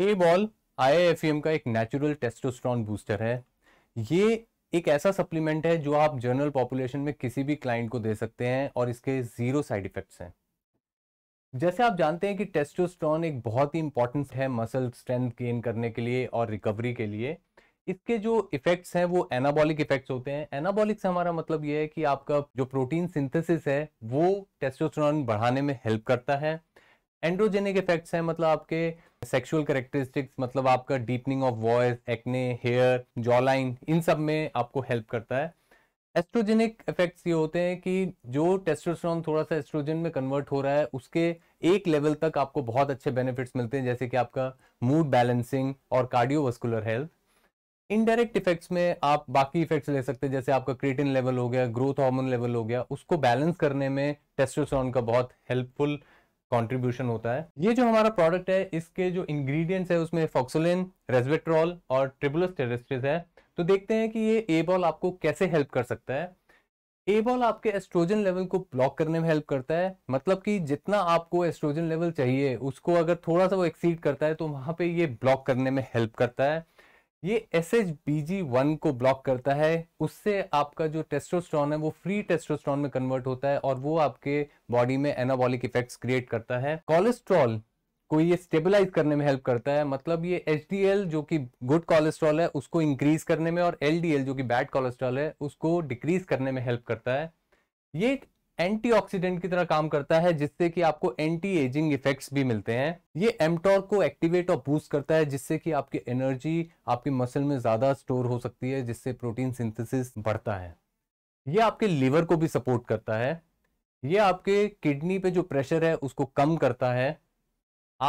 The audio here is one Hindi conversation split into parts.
ए बॉल आई का एक नेचुरल टेस्टोस्ट्रॉन बूस्टर है ये एक ऐसा सप्लीमेंट है जो आप जनरल पॉपुलेशन में किसी भी क्लाइंट को दे सकते हैं और इसके ज़ीरो साइड इफ़ेक्ट्स हैं जैसे आप जानते हैं कि टेस्टोस्ट्रॉन एक बहुत ही इंपॉर्टेंट है मसल स्ट्रेंथ गेन करने के लिए और रिकवरी के लिए इसके जो इफेक्ट्स हैं वो एनाबॉलिक इफेक्ट्स होते हैं एनाबॉलिक से हमारा मतलब ये है कि आपका जो प्रोटीन सिंथेसिस है वो टेस्टोस्ट्रॉन बढ़ाने में हेल्प करता है एंड्रोजेनिक इफेक्ट्स हैं मतलब आपके सेक्सुअल करेक्टरिस्टिक्स मतलब आपका deepening of voice acne hair jawline इन सब में आपको हेल्प करता है एस्ट्रोजेनिक इफेक्ट्स ये होते हैं कि जो टेस्टोस्टेरोन थोड़ा सा एस्ट्रोजन में कन्वर्ट हो रहा है उसके एक लेवल तक आपको बहुत अच्छे बेनिफिट्स मिलते हैं जैसे कि आपका मूड बैलेंसिंग और कार्डियोवास्कुलर हेल्थ इनडायरेक्ट इफेक्ट्स में आप बाकी इफेक्ट्स ले सकते हैं जैसे आपका क्रिएटिन लेवल हो गया ग्रोथ हार्मोन लेवल हो गया उसको बैलेंस करने में टेस्टोस्टेरोन का बहुत हेल्पफुल कंट्रीब्यूशन होता है ये जो हमारा प्रोडक्ट है इसके जो इंग्रेडिएंट्स है उसमें फॉक्सोलिन रेस्वेट्रॉल और ट्रिबुलस टेरेस्ट्रिस है तो देखते हैं कि ये ए बॉल आपको कैसे हेल्प कर सकता है ए बॉल आपके एस्ट्रोजन लेवल को ब्लॉक करने में हेल्प करता है मतलब कि जितना आपको एस्ट्रोजन लेवल चाहिए उसको अगर थोड़ा सा वो एक्सीड करता है तो वहाँ पे ये ब्लॉक करने में हेल्प करता है ये S H B G one को ब्लॉक करता है उससे आपका जो टेस्टोस्ट्रॉन है वो फ्री टेस्टोस्ट्रॉन में कन्वर्ट होता है और वो आपके बॉडी में एनाबॉलिक इफेक्ट्स क्रिएट करता है कोलेस्ट्रॉल को ये स्टेबलाइज करने में हेल्प करता है मतलब ये एच जो कि गुड कोलेस्ट्रॉल है उसको इंक्रीज करने में और एल जो कि बैड कोलेस्ट्रॉल है उसको डिक्रीज करने में हेल्प करता है ये एक एंटीऑक्सीडेंट की तरह काम करता है जिससे कि आपको एंटी एजिंग इफेक्ट्स भी मिलते हैं ये एमटोर को एक्टिवेट और बूस्ट करता है जिससे कि आपकी एनर्जी आपकी मसल में ज़्यादा स्टोर हो सकती है जिससे प्रोटीन सिंथेसिस बढ़ता है ये आपके लीवर को भी सपोर्ट करता है ये आपके किडनी पे जो प्रेशर है उसको कम करता है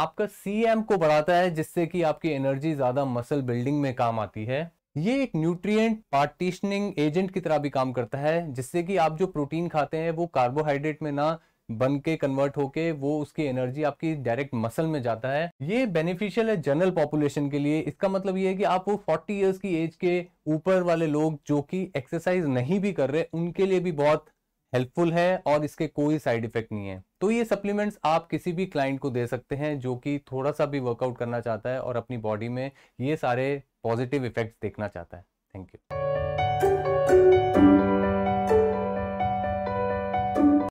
आपका सी को बढ़ाता है जिससे कि आपकी एनर्जी ज़्यादा मसल बिल्डिंग में काम आती है ये एक न्यूट्रिएंट पार्टीशनिंग एजेंट की तरह भी काम करता है जिससे कि आप जो प्रोटीन खाते हैं वो कार्बोहाइड्रेट में ना बन के कन्वर्ट होके वो उसकी एनर्जी आपकी डायरेक्ट मसल में जाता है ये बेनिफिशियल है जनरल पॉपुलेशन के लिए इसका मतलब ये है कि आप वो 40 इयर्स की एज के ऊपर वाले लोग जो कि एक्सरसाइज नहीं भी कर रहे उनके लिए भी बहुत हेल्पफुल है और इसके कोई साइड इफेक्ट नहीं है तो ये सप्लीमेंट्स आप किसी भी क्लाइंट को दे सकते हैं जो कि थोड़ा सा भी वर्कआउट करना चाहता है और अपनी बॉडी में ये सारे पॉजिटिव इफेक्ट्स देखना चाहता है